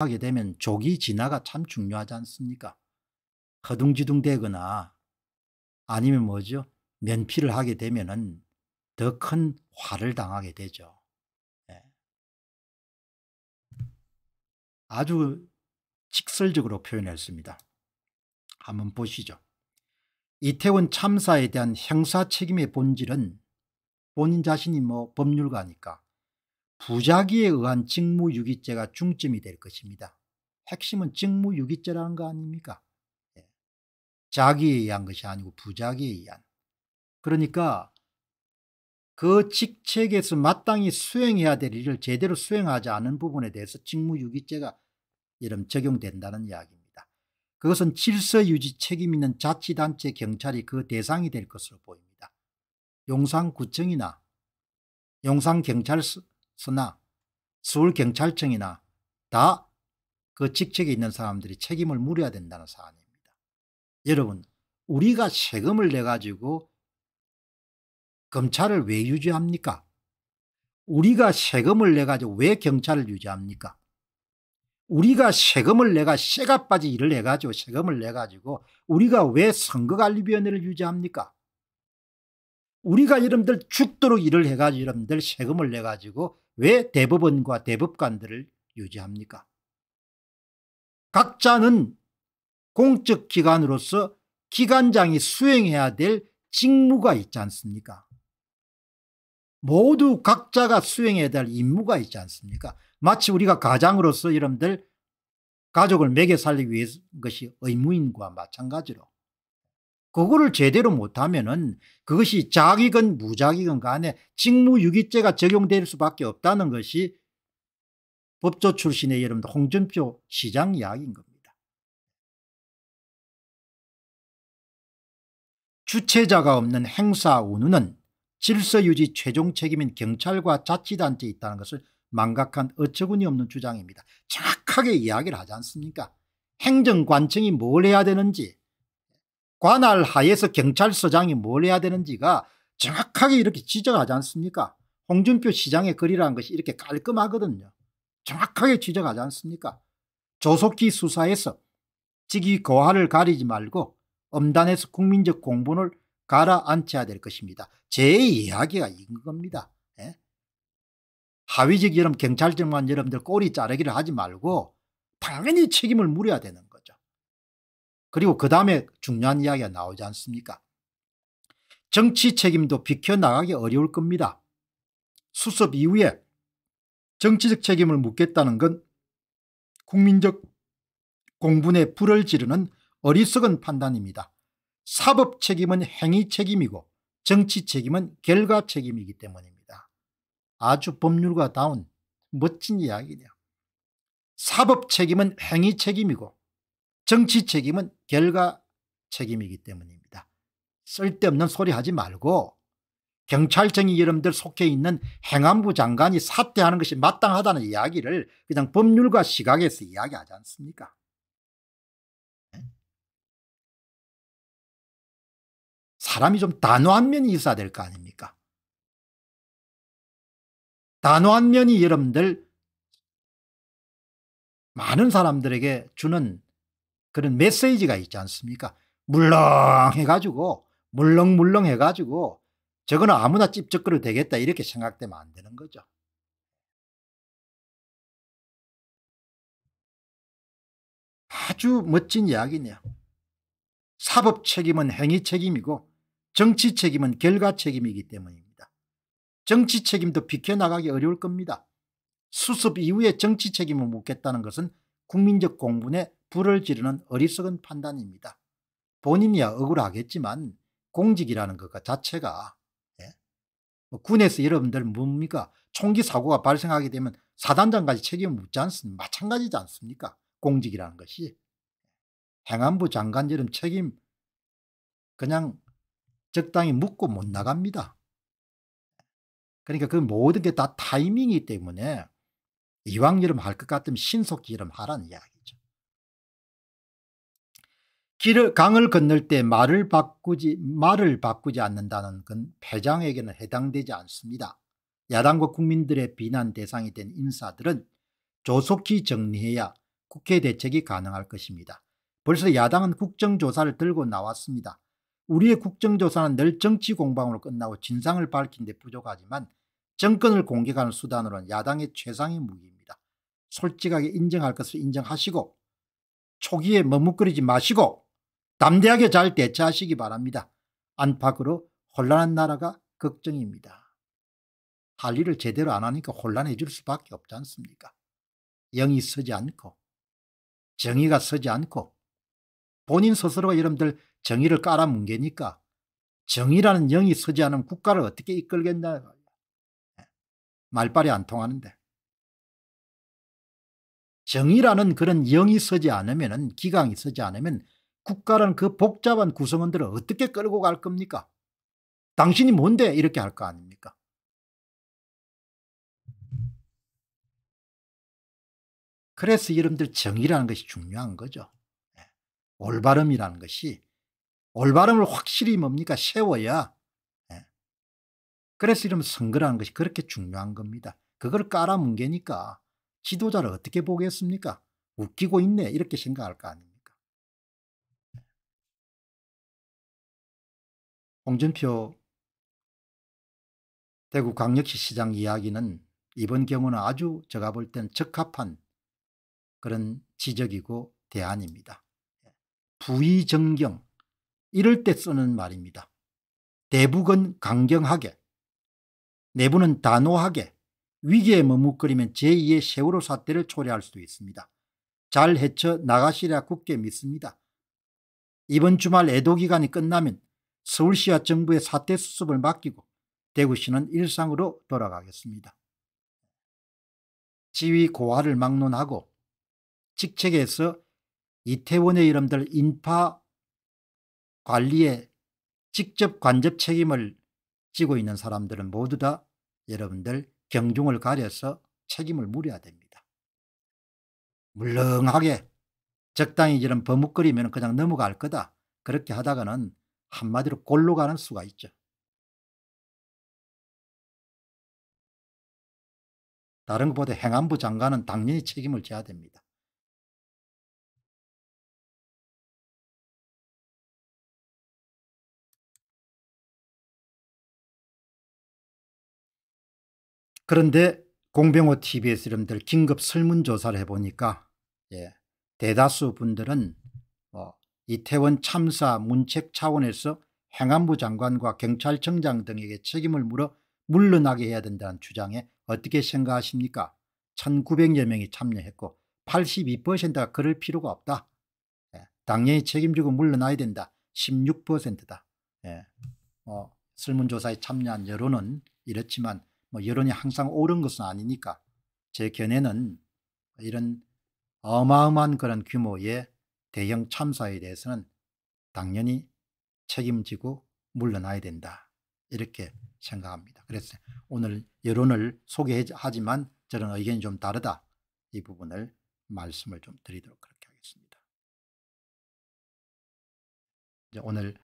하게 되면 조기 진화가 참 중요하지 않습니까? 허둥지둥 대거나 아니면 뭐죠? 면피를 하게 되면은 더 큰 화를 당하게 되죠. 예. 아주 직설적으로 표현했습니다. 한번 보시죠. 이태원 참사에 대한 형사 책임의 본질은 본인 자신이 뭐 법률가니까 부작위에 의한 직무유기죄가 중점이 될 것입니다. 핵심은 직무유기죄라는 거 아닙니까? 예. 자기에 의한 것이 아니고 부작위에 의한. 그러니까 그 직책에서 마땅히 수행해야 될 일을 제대로 수행하지 않은 부분에 대해서 직무유기죄가 이름 적용된다는 이야기입니다. 그것은 질서유지 책임 있는 자치단체 경찰이 그 대상이 될 것으로 보입니다. 용산구청이나 용산경찰서 서나 서울경찰청이나 다 그 직책에 있는 사람들이 책임을 물어야 된다는 사안입니다. 여러분 우리가 세금을 내가지고 검찰을 왜 유지합니까? 우리가 세금을 내가지고 왜 경찰을 유지합니까? 우리가 세금을 내가 세가빠지 일을 해가지고 세금을 내가지고 우리가 왜 선거관리위원회를 유지합니까? 우리가 여러분들 죽도록 일을 해가지고 여러분들 세금을 내가지고 왜 대법원과 대법관들을 유지합니까? 각자는 공적기관으로서 기관장이 수행해야 될 직무가 있지 않습니까? 모두 각자가 수행해야 될 임무가 있지 않습니까? 마치 우리가 가장으로서 여러분들 가족을 먹여 살리기 위한 것이 의무인과 마찬가지로 그거를 제대로 못하면은 그것이 자기건 무자기건 간에 직무유기죄가 적용될 수밖에 없다는 것이 법조 출신의 여러분들 홍준표 시장 이야기인 겁니다. 주체자가 없는 행사 운운은 질서유지 최종 책임인 경찰과 자치단체에 있다는 것을 망각한 어처구니 없는 주장입니다. 정확하게 이야기를 하지 않습니까? 행정관청이 뭘 해야 되는지 관할 하에서 경찰서장이 뭘 해야 되는지가 정확하게 이렇게 지적하지 않습니까? 홍준표 시장의 글이라는 것이 이렇게 깔끔하거든요. 정확하게 지적하지 않습니까? 조속히 수사해서 직위 거하를 가리지 말고 엄단에서 국민적 공분을 가라앉혀야 될 것입니다. 제 이야기가 이 겁니다. 예? 하위직 여러분 경찰청만 여러분들 꼬리 자르기를 하지 말고 당연히 책임을 물어야 되는 그리고 그 다음에 중요한 이야기가 나오지 않습니까? 정치 책임도 비켜나가기 어려울 겁니다. 수습 이후에 정치적 책임을 묻겠다는 건 국민적 공분에 불을 지르는 어리석은 판단입니다. 사법 책임은 행위 책임이고 정치 책임은 결과 책임이기 때문입니다. 아주 법률과다운 멋진 이야기네요. 사법 책임은 행위 책임이고 정치 책임은 결과 책임이기 때문입니다. 쓸데없는 소리 하지 말고 경찰청이 여러분들 속해 있는 행안부 장관이 사퇴하는 것이 마땅하다는 이야기를 그냥 법률과 시각에서 이야기하지 않습니까? 네. 사람이 좀 단호한 면이 있어야 될 거 아닙니까? 단호한 면이 여러분들 많은 사람들에게 주는 그런 메시지가 있지 않습니까? 물렁해가지고 물렁물렁해가지고 저거는 아무나 찝쩍거려 되겠다 이렇게 생각되면 안 되는 거죠. 아주 멋진 이야기네요. 사법 책임은 행위 책임이고 정치 책임은 결과 책임이기 때문입니다. 정치 책임도 비켜나가기 어려울 겁니다. 수습 이후에 정치 책임을 묻겠다는 것은 국민적 공분에 불을 지르는 어리석은 판단입니다. 본인이야 억울하겠지만 공직이라는 것 자체가 예? 뭐 군에서 여러분들 뭡니까 총기 사고가 발생하게 되면 사단장까지 책임을 묻지 않습니까? 마찬가지지 않습니까? 공직이라는 것이 행안부 장관처럼 책임 그냥 적당히 묻고 못 나갑니다. 그러니까 그 모든 게 다 타이밍이기 때문에 이왕 여름 할 것 같으면 신속히 여름 하라는 이야기. 길을 강을 건널 때 말을 바꾸지 말을 바꾸지 않는다는 건 패장에게는 해당되지 않습니다. 야당과 국민들의 비난 대상이 된 인사들은 조속히 정리해야 국회 대책이 가능할 것입니다. 벌써 야당은 국정조사를 들고 나왔습니다. 우리의 국정조사는 늘 정치 공방으로 끝나고 진상을 밝힌 데 부족하지만 정권을 공격하는 수단으로는 야당의 최상의 무기입니다. 솔직하게 인정할 것을 인정하시고 초기에 머뭇거리지 마시고 담대하게 잘 대처하시기 바랍니다. 안팎으로 혼란한 나라가 걱정입니다. 할 일을 제대로 안 하니까 혼란해질 수밖에 없지 않습니까? 영이 서지 않고 정의가 서지 않고 본인 스스로가 여러분들 정의를 깔아뭉개니까 정의라는 영이 서지 않은 국가를 어떻게 이끌겠냐 예, 말빨이 안 통하는데 정의라는 그런 영이 서지 않으면 기강이 서지 않으면 국가라는 그 복잡한 구성원들을 어떻게 끌고 갈 겁니까? 당신이 뭔데 이렇게 할 거 아닙니까? 그래서 여러분들 정의라는 것이 중요한 거죠. 예. 올바름이라는 것이 올바름을 확실히 뭡니까? 세워야 예. 그래서 이러면 선거라는 것이 그렇게 중요한 겁니다. 그걸 깔아뭉개니까 지도자를 어떻게 보겠습니까? 웃기고 있네 이렇게 생각할 거 아닙니까? 홍준표 대구 광역시 시장 이야기는 이번 경우는 아주 제가 볼 땐 적합한 그런 지적이고 대안입니다. 부의정경 이럴 때 쓰는 말입니다. 대북은 강경하게 내부는 단호하게 위기에 머뭇거리면 제2의 세월호 사태를 초래할 수도 있습니다. 잘 헤쳐 나가시라 굳게 믿습니다. 이번 주말 애도기간이 끝나면 서울시와 정부의 사태 수습을 맡기고 대구시는 일상으로 돌아가겠습니다. 지위 고하를 막론하고 직책에서 이태원의 이름들 인파 관리에 직접 간접 책임을 지고 있는 사람들은 모두 다 여러분들 경중을 가려서 책임을 물어야 됩니다. 물렁하게 적당히 이런 버뭇거리면 그냥 넘어갈 거다. 그렇게 하다가는 한마디로 골로 가는 수가 있죠. 다른 것보다 행안부 장관은 당연히 책임을 져야 됩니다. 그런데 공병호 t b s 여러분들 긴급 설문조사를 해보니까 예, 대다수 분들은 이태원 참사 문책 차원에서 행안부 장관과 경찰청장 등에게 책임을 물어 물러나게 해야 된다는 주장에 어떻게 생각하십니까? 1900여 명이 참여했고 82%가 그럴 필요가 없다. 예, 당연히 책임지고 물러나야 된다. 16%다. 예, 뭐 설문조사에 참여한 여론은 이렇지만 뭐 여론이 항상 옳은 것은 아니니까 제 견해는 이런 어마어마한 그런 규모의 대형 참사에 대해서는 당연히 책임지고 물러나야 된다. 이렇게 생각합니다. 그래서 오늘 여론을 소개하지만 저런 의견이 좀 다르다. 이 부분을 말씀을 좀 드리도록 그렇게 하겠습니다. 오늘